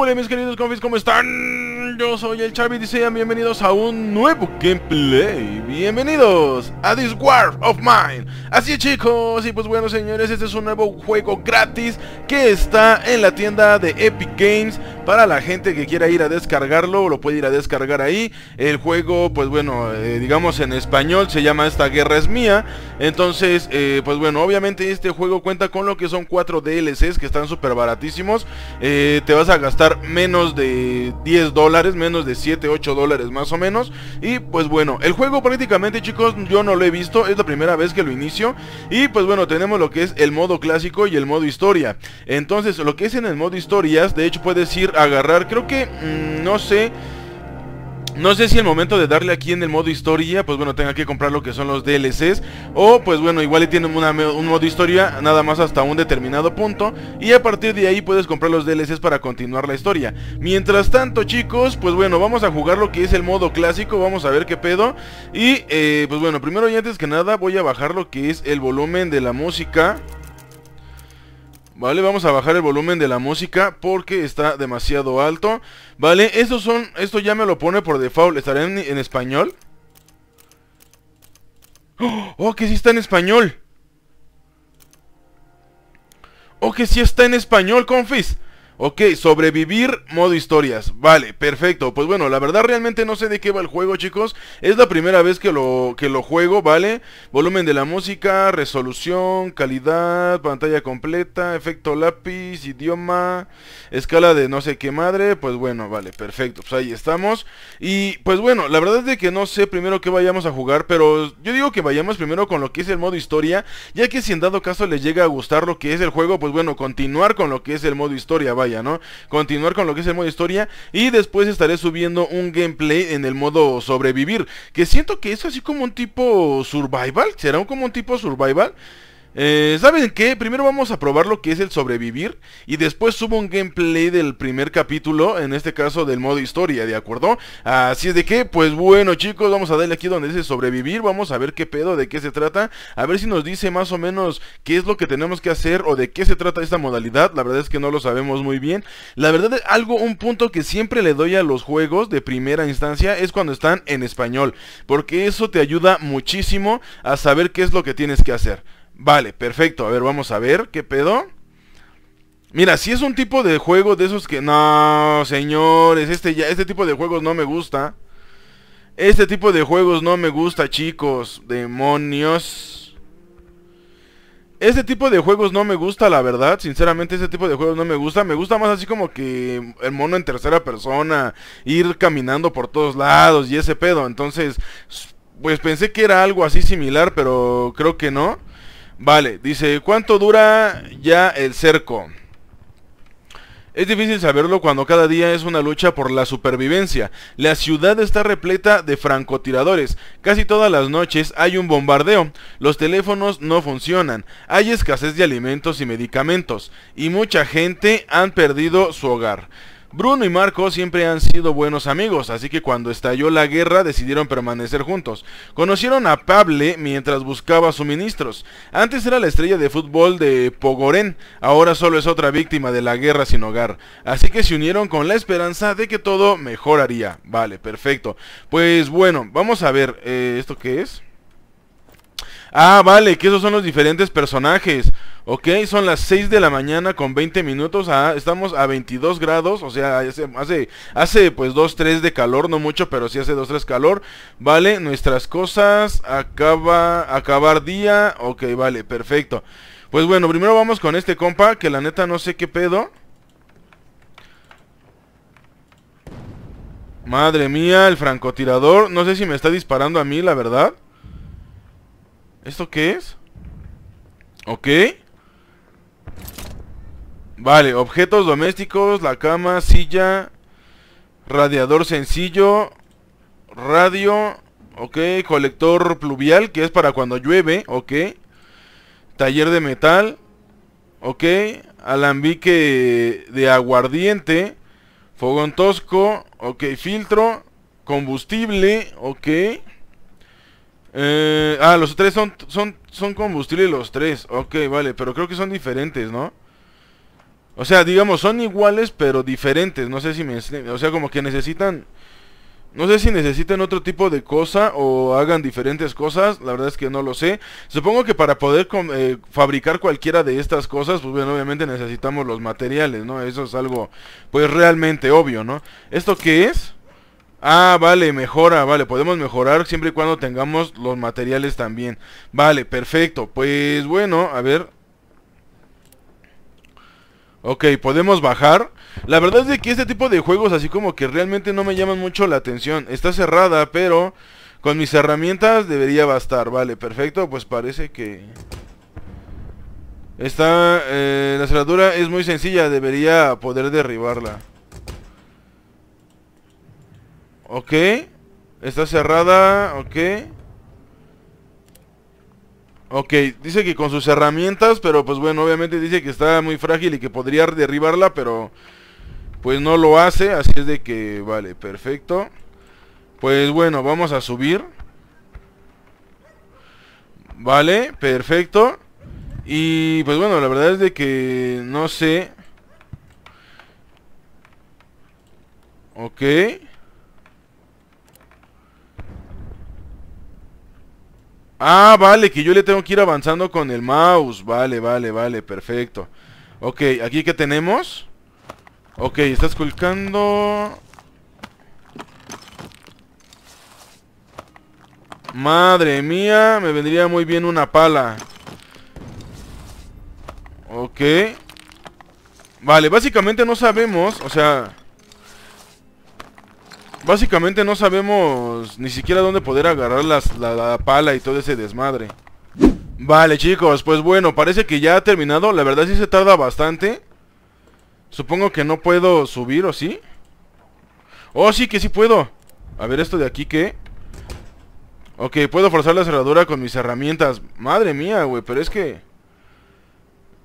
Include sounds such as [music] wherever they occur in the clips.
hola mis queridos confis? ¿Cómo están? Yo soy el Charby y bienvenidos a un nuevo gameplay Bienvenidos a This War of Mine Así chicos, y pues bueno señores, este es un nuevo juego gratis Que está en la tienda de Epic Games Para la gente que quiera ir a descargarlo, lo puede ir a descargar ahí El juego, pues bueno, eh, digamos en español se llama Esta Guerra es Mía Entonces, eh, pues bueno, obviamente este juego cuenta con lo que son 4 DLCs que están súper baratísimos eh, Te vas a gastar menos de 10 dólares menos de 7, 8 dólares más o menos. Y pues bueno, el juego prácticamente chicos yo no lo he visto, es la primera vez que lo inicio. Y pues bueno, tenemos lo que es el modo clásico y el modo historia. Entonces lo que es en el modo historias, de hecho puedes ir a agarrar, creo que, mm, no sé... No sé si el momento de darle aquí en el modo historia, pues bueno, tenga que comprar lo que son los DLCs. O pues bueno, igual tienen un modo historia nada más hasta un determinado punto. Y a partir de ahí puedes comprar los DLCs para continuar la historia. Mientras tanto chicos, pues bueno, vamos a jugar lo que es el modo clásico. Vamos a ver qué pedo. Y eh, pues bueno, primero y antes que nada voy a bajar lo que es el volumen de la música. ¿vale? Vamos a bajar el volumen de la música porque está demasiado alto, ¿vale? Estos son, esto ya me lo pone por default, ¿estará en, español? ¡Oh! ¡Oh, que sí está en español! ¡Oh, que sí está en español, confis! Ok, sobrevivir modo historias. Vale, perfecto. Pues bueno, la verdad realmente no sé de qué va el juego, chicos. Es la primera vez que lo, que lo juego, ¿vale? Volumen de la música, resolución, calidad, pantalla completa, efecto lápiz, idioma, escala de no sé qué madre. Pues bueno, vale, perfecto. Pues ahí estamos. Y pues bueno, la verdad es de que no sé primero qué vayamos a jugar, pero yo digo que vayamos primero con lo que es el modo historia, ya que si en dado caso les llega a gustar lo que es el juego, pues bueno, continuar con lo que es el modo historia, vale, Continuar con lo que es el modo historia y después estaré subiendo un gameplay en el modo sobrevivir, que siento que es así como un tipo survival, será como un tipo survival. Eh, ¿Saben qué? Primero vamos a probar lo que es el sobrevivir y después subo un gameplay del primer capítulo, en este caso del modo historia, ¿de acuerdo? Así es de que, pues bueno chicos, vamos a darle aquí donde dice sobrevivir, vamos a ver qué pedo, de qué se trata, a ver si nos dice más o menos qué es lo que tenemos que hacer o de qué se trata esta modalidad, la verdad es que no lo sabemos muy bien. La verdad, es algo, un punto que siempre le doy a los juegos de primera instancia es cuando están en español, porque eso te ayuda muchísimo a saber qué es lo que tienes que hacer. Vale, perfecto. A ver, vamos a ver qué pedo. Mira, si es un tipo de juego de esos que... No, señores, este, ya, este tipo de juegos no me gusta. Este tipo de juegos no me gusta, chicos. Demonios. Este tipo de juegos no me gusta, la verdad. Sinceramente, este tipo de juegos no me gusta. Me gusta más así como que el mono en tercera persona. Ir caminando por todos lados y ese pedo. Entonces, pues pensé que era algo así similar, pero creo que no. Vale, dice, ¿cuánto dura ya el cerco? Es difícil saberlo cuando cada día es una lucha por la supervivencia. La ciudad está repleta de francotiradores. Casi todas las noches hay un bombardeo. Los teléfonos no funcionan. Hay escasez de alimentos y medicamentos. Y mucha gente han perdido su hogar. Bruno y Marco siempre han sido buenos amigos, así que cuando estalló la guerra decidieron permanecer juntos. Conocieron a Pable mientras buscaba suministros. Antes era la estrella de fútbol de Pogoren, ahora solo es otra víctima de la guerra sin hogar. Así que se unieron con la esperanza de que todo mejoraría. Vale, perfecto. Pues bueno, vamos a ver, eh, ¿esto qué es? Ah, vale, que esos son los diferentes personajes. Ok, son las 6 de la mañana con 20 minutos, ah, estamos a 22 grados, o sea, hace, pues 2, 3 de calor, no mucho, pero sí hace 2, 3 calor, vale, nuestras cosas, acaba, acabar día, ok, vale, perfecto. Pues bueno, primero vamos con este compa, que la neta no sé qué pedo. Madre mía, el francotirador, no sé si me está disparando a mí, la verdad. ¿Esto qué es? Ok. Vale, objetos domésticos, la cama, silla, radiador sencillo, radio, ok, colector pluvial, que es para cuando llueve, ok, taller de metal, ok, alambique de aguardiente, fogón tosco, ok, filtro, combustible, ok, eh, ah, los tres son, son, son combustible los tres. Ok, vale, pero creo que son diferentes, ¿no? O sea, digamos, son iguales pero diferentes. No sé si me... O sea, como que necesitan... No sé si necesitan otro tipo de cosa o hagan diferentes cosas, la verdad es que no lo sé. Supongo que para poder eh, fabricar cualquiera de estas cosas, pues bueno, obviamente necesitamos los materiales, ¿no? Eso es algo, pues realmente obvio, ¿no? ¿Esto qué es? Ah, vale, mejora, vale, podemos mejorar siempre y cuando tengamos los materiales también. Vale, perfecto. Pues bueno, a ver. Ok, podemos bajar. La verdad es que este tipo de juegos así como que realmente no me llaman mucho la atención. Está cerrada, pero con mis herramientas debería bastar. Vale, perfecto, pues parece que... Está... Eh, la cerradura es muy sencilla, debería poder derribarla. Ok. Está cerrada. Ok. Ok, dice que con sus herramientas, pero pues bueno, obviamente dice que está muy frágil y que podría derribarla, pero pues no lo hace, así es de que, vale, perfecto. Pues bueno, vamos a subir. Vale, perfecto. Y pues bueno, la verdad es de que no sé. Ok. Ah, vale, que yo le tengo que ir avanzando con el mouse. Vale, vale, vale, perfecto. Ok, aquí que tenemos. Ok, estás esculcando. Madre mía, me vendría muy bien una pala. Ok. Vale, básicamente no sabemos, o sea... Básicamente no sabemos ni siquiera dónde poder agarrar las, la, pala y todo ese desmadre. Vale chicos, pues bueno, parece que ya ha terminado. La verdad sí se tarda bastante. Supongo que no puedo subir, ¿o sí? Oh, sí, que sí puedo. A ver esto de aquí, ¿qué? Ok, puedo forzar la cerradura con mis herramientas. Madre mía, güey, pero es que...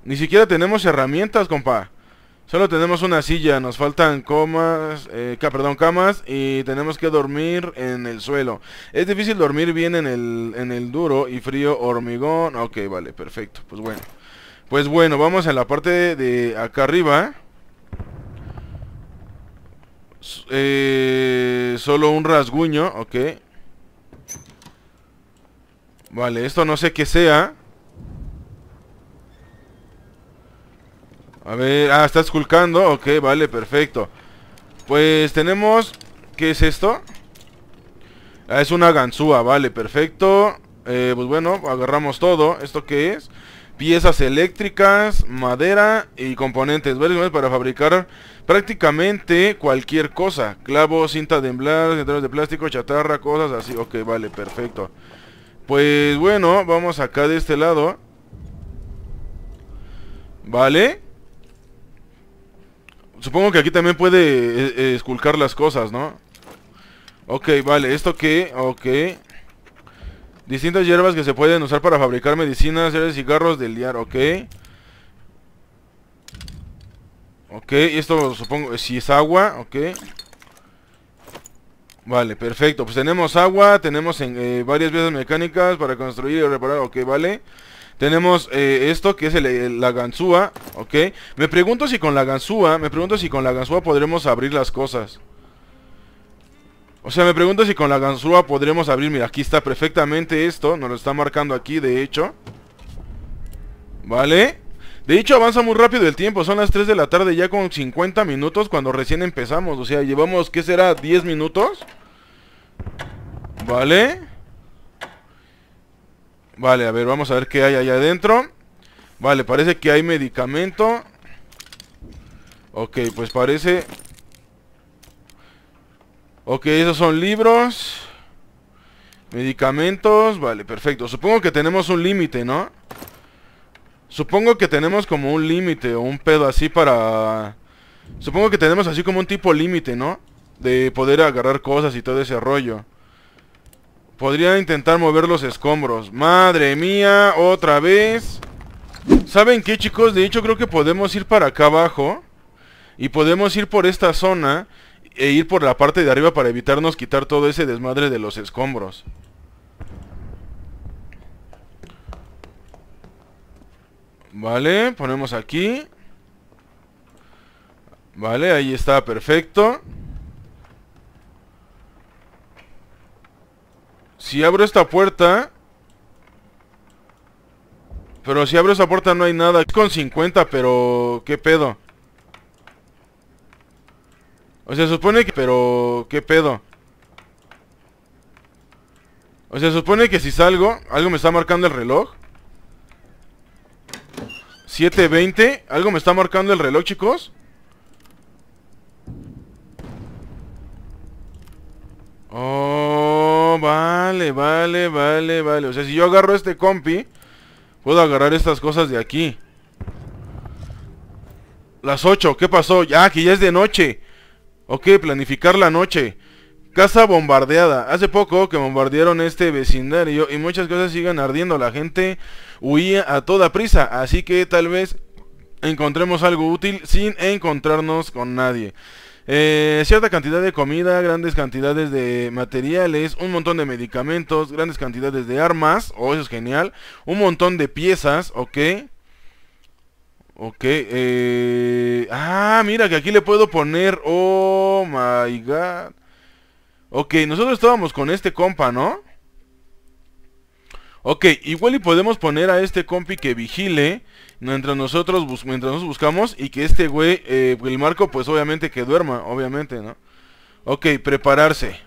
Ni siquiera tenemos herramientas, compa. Solo tenemos una silla, nos faltan comas, eh, perdón, camas y tenemos que dormir en el suelo. Es difícil dormir bien en el, en el duro y frío hormigón. Ok, vale, perfecto. Pues bueno. Pues bueno, vamos a la parte de acá arriba. Eh, solo un rasguño, ok. Vale, esto no sé qué sea. A ver, ah, está esculcando, Ok, vale, perfecto. Pues tenemos... ¿Qué es esto? Ah, es una ganzúa, vale, perfecto. Eh, pues bueno, agarramos todo. ¿Esto qué es? Piezas eléctricas, madera y componentes. ¿Vale? Para fabricar prácticamente cualquier cosa. Clavo, cinta de emblar, centros de plástico, chatarra, cosas así. Ok, vale, perfecto. Pues bueno, vamos acá de este lado. Vale. Supongo que aquí también puede eh, eh, esculcar las cosas, ¿no? Ok, vale, ¿esto qué? Ok Distintas hierbas que se pueden usar para fabricar medicinas, y cigarros del liar, ok Ok, esto supongo, eh, si es agua, ok Vale, perfecto, pues tenemos agua, tenemos varias piezas mecánicas para construir y reparar, ok, vale tenemos eh, esto que es la ganzúa, ¿ok? Me pregunto si con la ganzúa, me pregunto si con la ganzúa podremos abrir las cosas. O sea, me pregunto si con la ganzúa podremos abrir, mira, aquí está perfectamente esto, nos lo está marcando aquí, de hecho. ¿Vale? De hecho, avanza muy rápido el tiempo, son las 3 de la tarde ya con 50 minutos cuando recién empezamos, o sea, llevamos, ¿qué será? ¿10 minutos? ¿Vale? Vale, a ver, vamos a ver qué hay allá adentro Vale, parece que hay medicamento Ok, pues parece Ok, esos son libros Medicamentos Vale, perfecto Supongo que tenemos un límite, ¿no? Supongo que tenemos como un límite O un pedo así para... Supongo que tenemos así como un tipo límite, ¿no? De poder agarrar cosas y todo ese rollo Podría intentar mover los escombros. Madre mía, otra vez. ¿Saben qué, chicos? De hecho, creo que podemos ir para acá abajo. Y podemos ir por esta zona e ir por la parte de arriba para evitarnos quitar todo ese desmadre de los escombros. Vale, ponemos aquí. Vale, ahí está, perfecto. Si abro esta puerta... Pero si abro esta puerta no hay nada. Es con 50, pero... ¿Qué pedo? O sea, supone que... Pero... ¿Qué pedo? O sea, supone que si salgo... Algo me está marcando el reloj. 7.20. Algo me está marcando el reloj, chicos. Oh, va. Vale, vale, vale, vale. O sea, si yo agarro este compi, puedo agarrar estas cosas de aquí. Las 8, ¿qué pasó? Ya, que ya es de noche. Ok, planificar la noche. Casa bombardeada. Hace poco que bombardearon este vecindario y muchas cosas siguen ardiendo. La gente huía a toda prisa, así que tal vez encontremos algo útil sin encontrarnos con nadie. Eh, cierta cantidad de comida, grandes cantidades de materiales, un montón de medicamentos, grandes cantidades de armas, oh, eso es genial, un montón de piezas, ok. Ok, eh... Ah, mira que aquí le puedo poner... Oh, my God. Ok, nosotros estábamos con este compa, ¿no? Ok, igual y podemos poner a este compi que vigile mientras nosotros buscamos y que este güey, eh, el marco, pues obviamente que duerma, obviamente, ¿no? Ok, prepararse.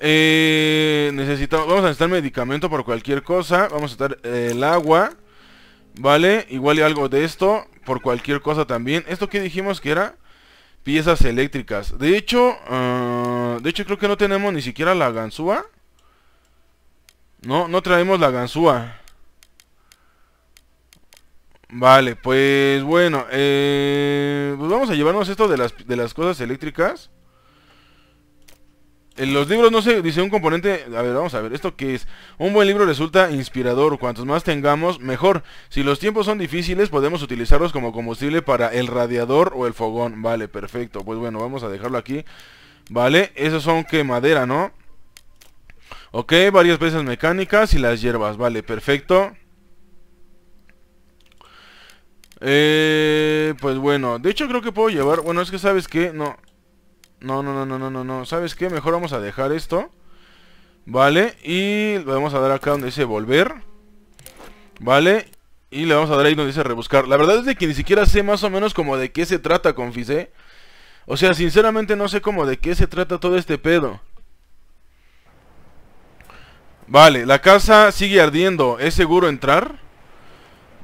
Eh, necesitamos, vamos a necesitar medicamento por cualquier cosa, vamos a necesitar eh, el agua, ¿vale? Igual y algo de esto, por cualquier cosa también. ¿Esto que dijimos que era? Piezas eléctricas. De hecho, ah, de hecho creo que no tenemos ni siquiera la ganzúa. No, no traemos la ganzúa. Vale, pues bueno. Eh, pues vamos a llevarnos esto de las, cosas eléctricas. En eh, los libros no se dice un componente... A ver, vamos a ver, ¿esto qué es? Un buen libro resulta inspirador. Cuantos más tengamos, mejor. Si los tiempos son difíciles, podemos utilizarlos como combustible para el radiador o el fogón. Vale, perfecto. Pues bueno, vamos a dejarlo aquí. Vale, esos son que madera, ¿no? Ok, varias veces mecánicas y las hierbas. Vale, perfecto. Eh, pues bueno, de hecho creo que puedo llevar... Bueno, es que sabes que... No. No, no, no, no, no, no, no. ¿Sabes qué? Mejor vamos a dejar esto. Vale, y le vamos a dar acá donde dice volver. Vale, y le vamos a dar ahí donde dice rebuscar. La verdad es de que ni siquiera sé más o menos como de qué se trata, confise. ¿eh? O sea, sinceramente no sé como de qué se trata todo este pedo. Vale, la casa sigue ardiendo. ¿Es seguro entrar?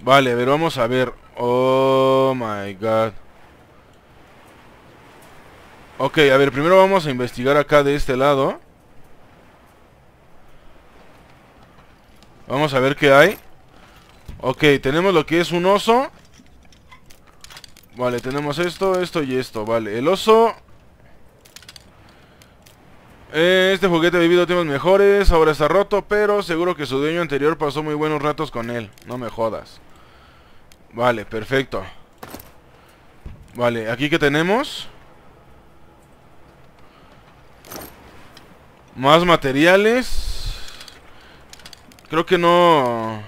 Vale, a ver, vamos a ver. Oh my god. Ok, a ver, primero vamos a investigar acá de este lado. Vamos a ver qué hay. Ok, tenemos lo que es un oso. Vale, tenemos esto, esto y esto. Vale, el oso eh, este juguete ha vivido tiempos mejores, ahora está roto, pero seguro que su dueño anterior pasó muy buenos ratos con él. No me jodas. Vale, perfecto. Vale, aquí que tenemos. Más materiales. Creo que no...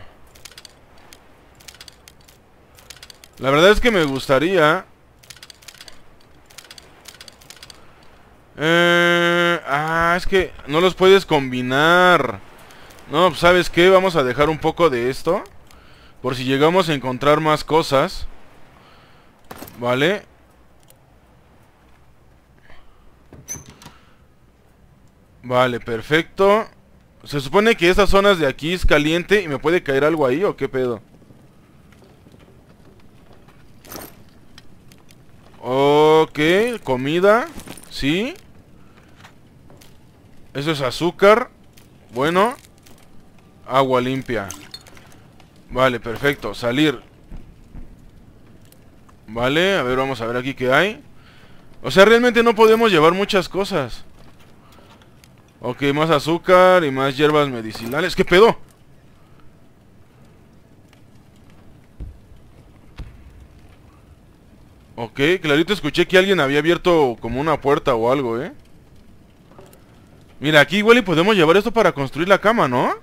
La verdad es que me gustaría Eh, ah, es que no los puedes combinar. No, pues, ¿sabes qué? Vamos a dejar un poco de esto. Por si llegamos a encontrar más cosas. Vale. Vale, perfecto. Se supone que estas zonas de aquí es caliente y me puede caer algo ahí o qué pedo. Ok, comida. Sí. Eso es azúcar. Bueno. Agua limpia. Vale, perfecto. Salir. Vale, a ver, vamos a ver aquí qué hay. O sea, realmente no podemos llevar muchas cosas. Ok, más azúcar y más hierbas medicinales. ¿Qué pedo? Ok, clarito escuché que alguien había abierto como una puerta o algo, ¿eh? Mira, aquí igual y podemos llevar esto para construir la cama, ¿no?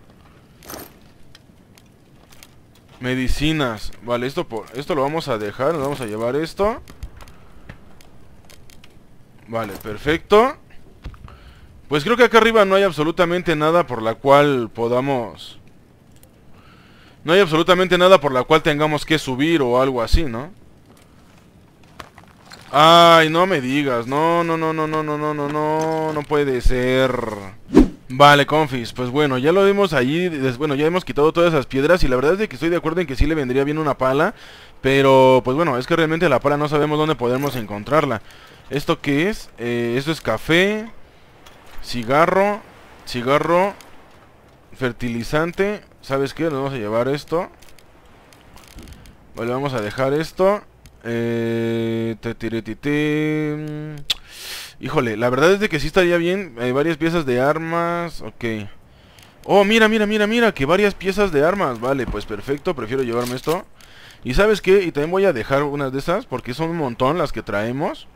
Medicinas Vale, esto, por, esto lo vamos a dejar Nos vamos a llevar esto Vale, perfecto Pues creo que acá arriba no hay absolutamente nada Por la cual podamos No hay absolutamente nada Por la cual tengamos que subir o algo así, ¿no? Ay, no me digas. No, no, no, no, no, no, no, no, no. No puede ser. Vale, confis, pues bueno, ya lo vimos allí, bueno, ya hemos quitado todas esas piedras y la verdad es que estoy de acuerdo en que sí le vendría bien una pala, pero pues bueno, es que realmente la pala no sabemos dónde podemos encontrarla. ¿Esto qué es? Eh, esto es café, cigarro, cigarro, fertilizante, ¿sabes qué? Nos vamos a llevar esto. Vale, vamos a dejar esto eh, te, mm. Híjole, la verdad es de que sí estaría bien. Hay varias piezas de armas. Ok. Oh, mira, mira, mira, mira. Que varias piezas de armas. Vale, pues perfecto. Prefiero llevarme esto. Y sabes qué, y también voy a dejar unas de esas porque son un montón las que traemos.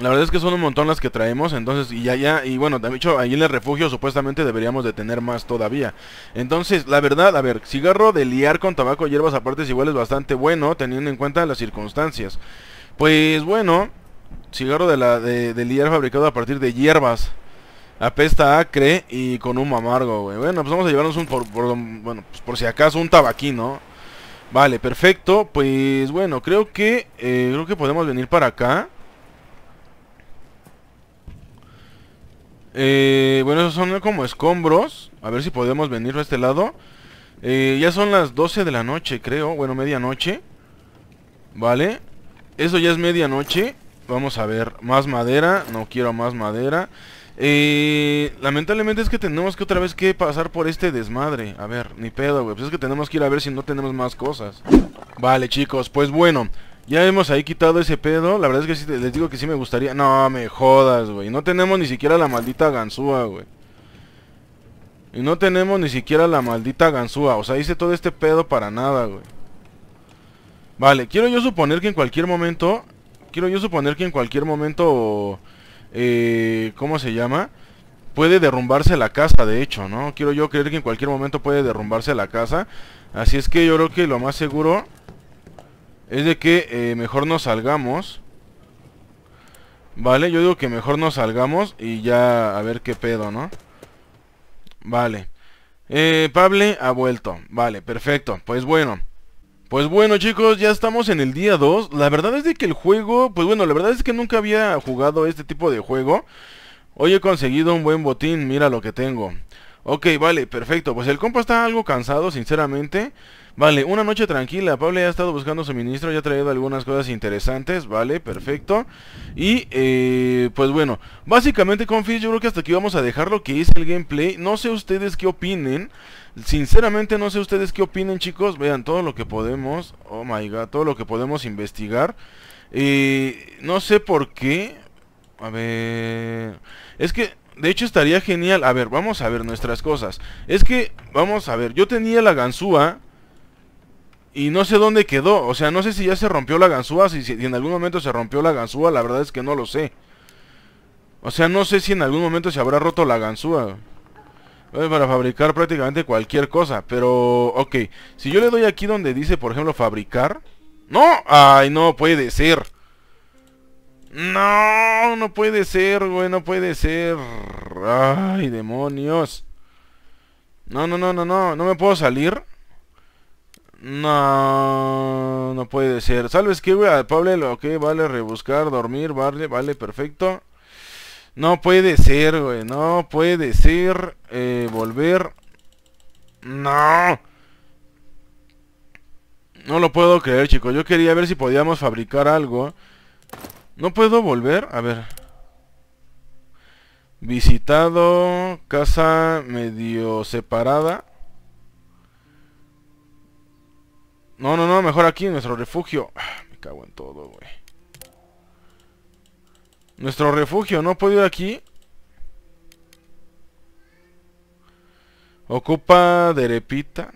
La verdad es que son un montón las que traemos, entonces, y ya ya y bueno, de hecho, allí en el refugio supuestamente deberíamos de tener más todavía. Entonces, la verdad, a ver, cigarro de liar con tabaco y hierbas aparte igual es bastante bueno, teniendo en cuenta las circunstancias. Pues bueno, cigarro de, la, de, liar fabricado a partir de hierbas. Apesta acre y con un amargo, güey. Bueno, pues vamos a llevarnos un, por, bueno, pues por si acaso, un tabaquín, ¿no? Vale, perfecto, pues bueno, creo que, eh, creo que podemos venir para acá. Eh, bueno, esos son como escombros. A ver si podemos venir a este lado. Eh, ya son las 12 de la noche, creo. Bueno, medianoche. Vale. Eso ya es medianoche. Vamos a ver. Más madera. No quiero más madera. Eh, lamentablemente es que tenemos que otra vez que pasar por este desmadre. A ver, ni pedo, güey. Pues es que tenemos que ir a ver si no tenemos más cosas. Vale, chicos. Pues bueno. Ya hemos ahí quitado ese pedo. La verdad es que sí, les digo que sí me gustaría. No, me jodas, güey. No tenemos ni siquiera la maldita ganzúa, güey. Y no tenemos ni siquiera la maldita ganzúa. O sea, hice todo este pedo para nada, güey. Vale, quiero yo suponer que en cualquier momento... Quiero yo suponer que en cualquier momento... Eh, ¿Cómo se llama? Puede derrumbarse la casa, de hecho, ¿no? Quiero yo creer que en cualquier momento puede derrumbarse la casa. Así es que yo creo que lo más seguro es de que eh, mejor nos salgamos. Vale, yo digo que mejor nos salgamos y ya a ver qué pedo, ¿no? Vale. Eh, Pable ha vuelto. Vale, perfecto. Pues bueno. Pues bueno chicos, ya estamos en el día 2. La verdad es de que el juego, pues bueno, la verdad es que nunca había jugado este tipo de juego. Hoy he conseguido un buen botín, mira lo que tengo. Ok, vale, perfecto. Pues el compa está algo cansado, sinceramente. Vale, una noche tranquila. Pablo ya ha estado buscando su ministro ya ha traído algunas cosas interesantes. Vale, perfecto. Y, eh, pues bueno, básicamente, confis, yo creo que hasta aquí vamos a dejar lo que es el gameplay. No sé ustedes qué opinen. Sinceramente, no sé ustedes qué opinen, chicos. Vean, todo lo que podemos, oh my god, todo lo que podemos investigar. Eh, no sé por qué. A ver... Es que de hecho estaría genial. A ver, vamos a ver nuestras cosas. Es que, vamos a ver, yo tenía la ganzúa y no sé dónde quedó. O sea, no sé si ya se rompió la ganzúa. Si, en algún momento se rompió la ganzúa, la verdad es que no lo sé. O sea, no sé si en algún momento se habrá roto la ganzúa. Para fabricar prácticamente cualquier cosa. Pero, ok. Si yo le doy aquí donde dice, por ejemplo, fabricar. ¡No! ¡Ay, no puede ser! ¡No! No puede ser, güey. No puede ser. ¡Ay, demonios! No, no, no, no, no. No me puedo salir. No, no puede ser. ¿Sabes qué, güey? al ah, Pablo, ok, vale, rebuscar, dormir, vale, vale, perfecto. No puede ser, güey, no puede ser. Eh, volver. No. No lo puedo creer, chicos. Yo quería ver si podíamos fabricar algo. ¿No puedo volver? A ver. Visitado, casa medio separada. No, no, no, mejor aquí, en nuestro refugio. Ah, me cago en todo, güey. Nuestro refugio, ¿no puedo ir aquí? Ocupa Derepita.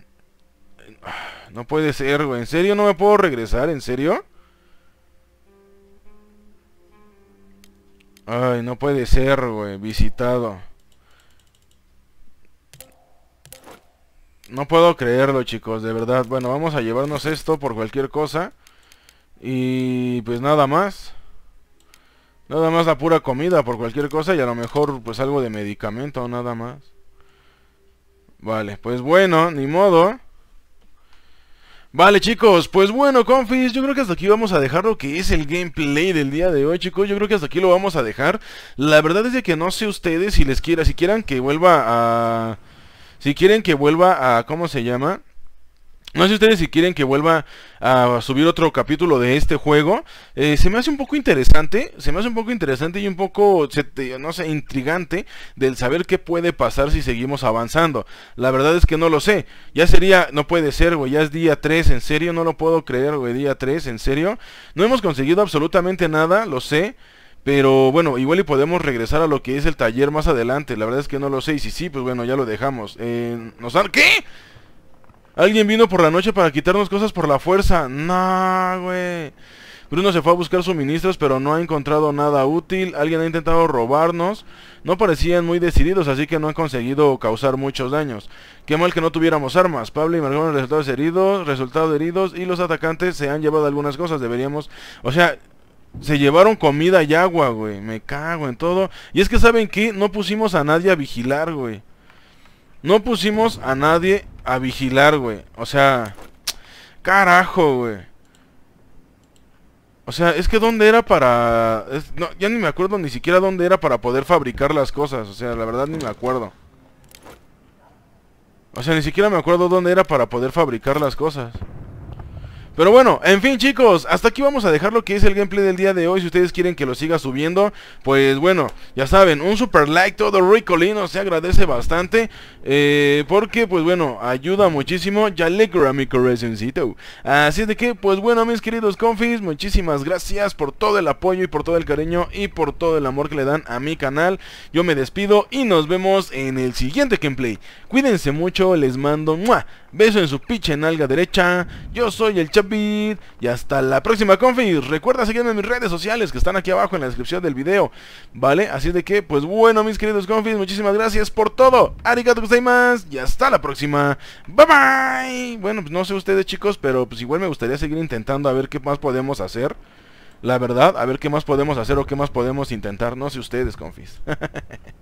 Ah, no puede ser, güey. ¿En serio no me puedo regresar? ¿En serio? Ay, no puede ser, güey. Visitado. No puedo creerlo, chicos, de verdad. Bueno, vamos a llevarnos esto por cualquier cosa. Y pues nada más. Nada más la pura comida por cualquier cosa y a lo mejor pues algo de medicamento, o nada más. Vale, pues bueno, ni modo. Vale chicos, pues bueno confis, yo creo que hasta aquí vamos a dejar lo que es el gameplay del día de hoy chicos, yo creo que hasta aquí lo vamos a dejar La verdad es que no sé ustedes si les quiera, si quieran que vuelva a... Si quieren que vuelva a... ¿Cómo se llama? No sé ustedes si quieren que vuelva a subir otro capítulo de este juego. Eh, se me hace un poco interesante, se me hace un poco interesante y un poco, no sé, intrigante del saber qué puede pasar si seguimos avanzando. La verdad es que no lo sé. Ya sería, no puede ser, güey, ya es día 3, en serio, no lo puedo creer, güey, día 3, en serio. No hemos conseguido absolutamente nada, lo sé. Pero bueno, igual y podemos regresar a lo que es el taller más adelante. La verdad es que no lo sé. Y si sí, pues bueno, ya lo dejamos. Eh, ¿Nos han...? ¿Qué? Alguien vino por la noche para quitarnos cosas por la fuerza. No, güey. Bruno se fue a buscar suministros, pero no ha encontrado nada útil. Alguien ha intentado robarnos. No parecían muy decididos, así que no han conseguido causar muchos daños. Qué mal que no tuviéramos armas. Pablo y Margón resultados heridos, resultados heridos, y los atacantes se han llevado algunas cosas. Deberíamos... O sea, se llevaron comida y agua, güey. Me cago en todo. Y es que, ¿saben qué? No pusimos a nadie a vigilar, güey. No pusimos a nadie a vigilar, güey. O sea... Carajo, güey. O sea, es que dónde era para... No, ya ni me acuerdo ni siquiera dónde era para poder fabricar las cosas. O sea, la verdad ni me acuerdo. O sea, ni siquiera me acuerdo dónde era para poder fabricar las cosas. Pero bueno, en fin chicos, hasta aquí vamos a dejar lo que es el gameplay del día de hoy. Si ustedes quieren que lo siga subiendo, pues bueno, ya saben, un super like todo ricolino, se agradece bastante. Eh, porque pues bueno, ayuda muchísimo. Ya le a mi corazoncito. Así de que, pues bueno, mis queridos confis, muchísimas gracias por todo el apoyo y por todo el cariño y por todo el amor que le dan a mi canal. Yo me despido y nos vemos en el siguiente gameplay. Cuídense mucho, les mando un beso en su pinche nalga derecha. Yo soy el Chapit y hasta la próxima, confis. Recuerda seguirme en mis redes sociales que están aquí abajo en la descripción del video, ¿vale? Así de que, pues bueno, mis queridos confis, muchísimas gracias por todo. Arigato más y hasta la próxima. Bye bye. Bueno, pues no sé ustedes, chicos, pero pues igual me gustaría seguir intentando a ver qué más podemos hacer. La verdad, a ver qué más podemos hacer o qué más podemos intentar. No sé ustedes, confis. [laughs]